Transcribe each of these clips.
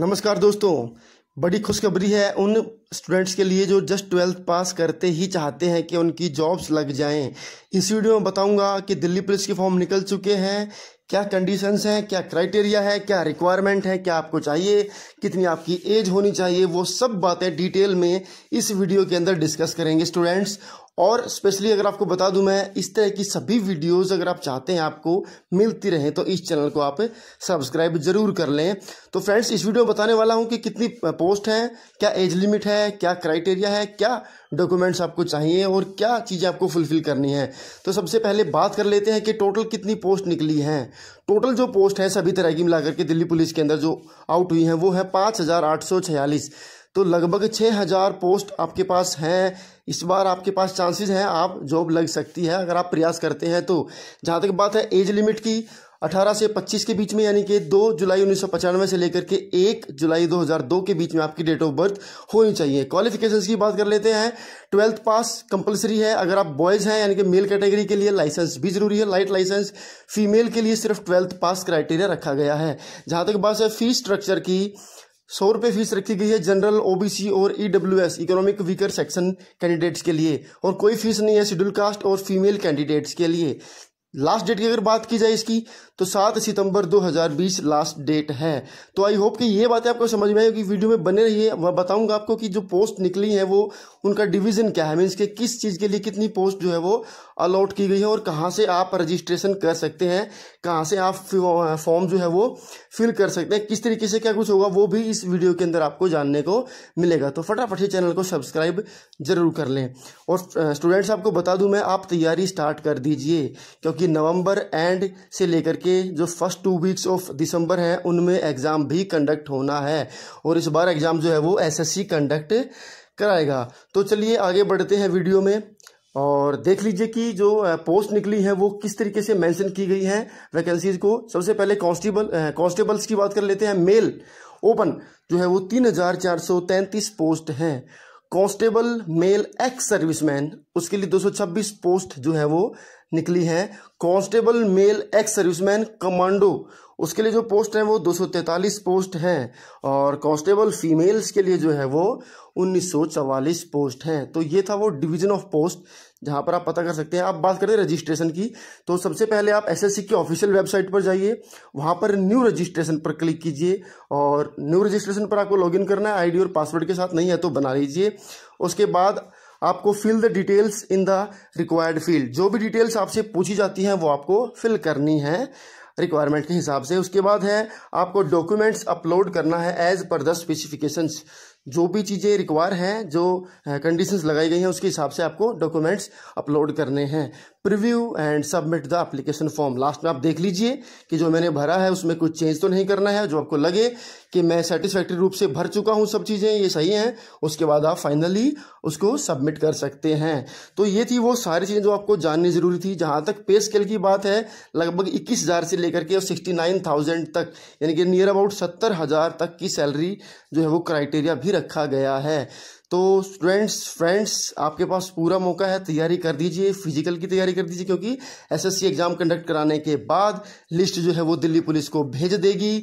नमस्कार दोस्तों बड़ी खुशखबरी है उन स्टूडेंट्स के लिए जो जस्ट ट्वेल्थ पास करते ही चाहते हैं कि उनकी जॉब्स लग जाएं इस वीडियो में बताऊंगा कि दिल्ली पुलिस के फॉर्म निकल चुके हैं क्या कंडीशंस हैं क्या क्राइटेरिया है क्या रिक्वायरमेंट है क्या आपको चाहिए कितनी आपकी एज होनी चाहिए वो सब बातें डिटेल में इस वीडियो के अंदर डिस्कस करेंगे स्टूडेंट्स और स्पेशली अगर आपको बता दूं मैं इस तरह की सभी वीडियोस अगर आप चाहते हैं आपको मिलती रहें तो इस चैनल को आप सब्सक्राइब जरूर कर लें तो फ्रेंड्स इस वीडियो में बताने वाला हूं कि कितनी पोस्ट हैं क्या एज लिमिट है क्या क्राइटेरिया है क्या डॉक्यूमेंट्स आपको चाहिए और क्या चीज़ें आपको फुलफिल करनी है तो सबसे पहले बात कर लेते हैं कि टोटल कितनी पोस्ट निकली हैं टोटल जो पोस्ट हैं सभी तरह की मिलाकर के दिल्ली पुलिस के अंदर जो आउट हुई हैं वो है पाँच हज़ार आठ सौ छियालीस तो लगभग छः हज़ार पोस्ट आपके पास हैं इस बार आपके पास चांसेस हैं आप जॉब लग सकती है अगर आप प्रयास करते हैं तो जहाँ तक बात है एज लिमिट की 18 से 25 के बीच में यानी कि 2 जुलाई उन्नीस से लेकर के 1 जुलाई 2002 के बीच में आपकी डेट ऑफ बर्थ होनी चाहिए क्वालिफिकेशंस की बात कर लेते हैं ट्वेल्थ पास कंपलसरी है अगर आप बॉयज़ हैं यानी कि मेल कैटेगरी के लिए लाइसेंस भी ज़रूरी है लाइट लाइसेंस फीमेल के लिए सिर्फ ट्वेल्थ पास क्राइटेरिया रखा गया है जहाँ तक बात है फीस स्ट्रक्चर की सौ रुपये फीस रखी गई है जनरल ओबीसी और EWS economic weaker section candidates के लिए और कोई फीस नहीं है शेड्यूल कास्ट और फीमेल कैंडिडेट्स के लिए लास्ट डेट की अगर बात की जाए इसकी तो सात सितंबर 2020 लास्ट डेट है तो आई होप कि ये बातें आपको समझ में आई होगी वीडियो में बने रहिए मैं बताऊंगा आपको कि जो पोस्ट निकली है वो उनका डिवीजन क्या है मीन्स के किस चीज़ के लिए कितनी पोस्ट जो है वो अलॉट की गई है और कहाँ से आप रजिस्ट्रेशन कर सकते हैं कहाँ से आप फॉर्म जो है वो फिल कर सकते हैं किस तरीके से क्या कुछ होगा वो भी इस वीडियो के अंदर आपको जानने को मिलेगा तो फटाफट ही चैनल को सब्सक्राइब जरूर कर लें और स्टूडेंट्स आपको बता दूँ मैं आप तैयारी स्टार्ट कर दीजिए क्योंकि कि नवंबर एंड से लेकर के जो फर्स्ट टू वीक्स ऑफ दिसंबर हैं उनमें एग्ज़ाम भी कंडक्ट होना है और इस बार एग्ज़ाम जो है वो एसएससी कंडक्ट कराएगा तो चलिए आगे बढ़ते हैं वीडियो में और देख लीजिए कि जो पोस्ट निकली है वो किस तरीके से मेंशन की गई है वैकेंसीज को सबसे पहले कांस्टेबल कांस्टेबल्स की बात कर लेते हैं मेल ओपन जो है वो तीन हजार चार सौ तैंतीस पोस्ट हैं कांस्टेबल मेल एक्स सर्विसमैन उसके लिए 226 पोस्ट जो है वो निकली है constable male ex serviceman commando उसके लिए जो पोस्ट है वो दो पोस्ट हैं और कांस्टेबल फीमेल्स के लिए जो है वो उन्नीस पोस्ट हैं तो ये था वो डिवीजन ऑफ पोस्ट जहाँ पर आप पता कर सकते हैं आप बात करें रजिस्ट्रेशन की तो सबसे पहले आप एसएससी की ऑफिशियल वेबसाइट पर जाइए वहाँ पर न्यू रजिस्ट्रेशन पर क्लिक कीजिए और न्यू रजिस्ट्रेशन पर आपको लॉगिन करना है आईडी और पासवर्ड के साथ नहीं है तो बना लीजिए उसके बाद आपको fill the details in the required field जो भी डिटेल्स आपसे पूछी जाती हैं वो आपको फिल करनी है रिक्वायरमेंट के हिसाब से उसके बाद है आपको डॉक्यूमेंट्स अपलोड करना है एज पर द स्पेसिफिकेशंस जो भी चीज़ें रिक्वायर हैं जो कंडीशंस लगाई गई हैं उसके हिसाब से आपको डॉक्यूमेंट्स अपलोड करने हैं preview and submit the application form last में आप देख लीजिए कि जो मैंने भरा है उसमें कुछ चेंज तो नहीं करना है जो आपको लगे कि मैं सेटिस्फैक्ट्री रूप से भर चुका हूँ सब चीज़ें ये सही हैं उसके बाद आप फाइनली उसको सबमिट कर सकते हैं तो ये थी वो सारी चीज़ें जो आपको जाननी ज़रूरी थी जहाँ तक पे स्केल की बात है लगभग इक्कीस हज़ार से लेकर के सिक्सटी नाइन थाउजेंड तक यानी कि नियर अबाउट सत्तर हज़ार तक की सैलरी जो है वो क्राइटेरिया भी भी रखा गया है तो स्टूडेंट्स फ्रेंड्स आपके पास पूरा मौका है तैयारी कर दीजिए फिजिकल की तैयारी कर दीजिए क्योंकि एसएससी एग्ज़ाम कंडक्ट कराने के बाद लिस्ट जो है वो दिल्ली पुलिस को भेज देगी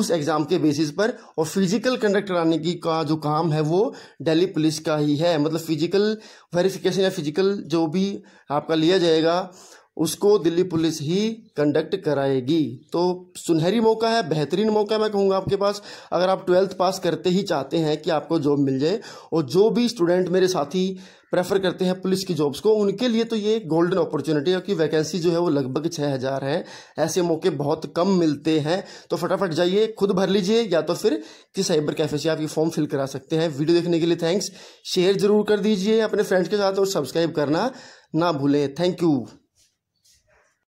उस एग्ज़ाम के बेसिस पर और फिजिकल कंडक्ट कराने की का जो काम है वो दिल्ली पुलिस का ही है मतलब फिजिकल वेरिफिकेशन या फिजिकल जो भी आपका लिया जाएगा उसको दिल्ली पुलिस ही कंडक्ट कराएगी तो सुनहरी मौका है बेहतरीन मौका है मैं कहूँगा आपके पास अगर आप ट्वेल्थ पास करते ही चाहते हैं कि आपको जॉब मिल जाए और जो भी स्टूडेंट मेरे साथी प्रेफर करते हैं पुलिस की जॉब्स को उनके लिए तो ये गोल्डन अपॉर्चुनिटी है क्योंकि वैकेंसी जो है वो लगभग छः हज़ार है ऐसे मौके बहुत कम मिलते हैं तो फटाफट जाइए खुद भर लीजिए या तो फिर किसी साइबर कैफे से आप ये फॉर्म फिल करा सकते हैं वीडियो देखने के लिए थैंक्स शेयर जरूर कर दीजिए अपने फ्रेंड्स के साथ और सब्सक्राइब करना ना भूलें थैंक यू